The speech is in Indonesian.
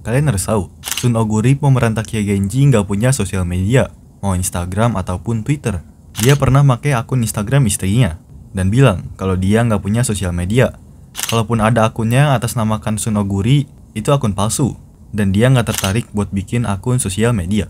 Kalian harus tahu, Sunoguri pemerintah Genji nggak punya sosial media, mau Instagram ataupun Twitter. Dia pernah pakai akun Instagram istrinya, dan bilang kalau dia nggak punya sosial media. Kalaupun ada akunnya yang atas namakan Sunoguri, itu akun palsu, dan dia nggak tertarik buat bikin akun sosial media.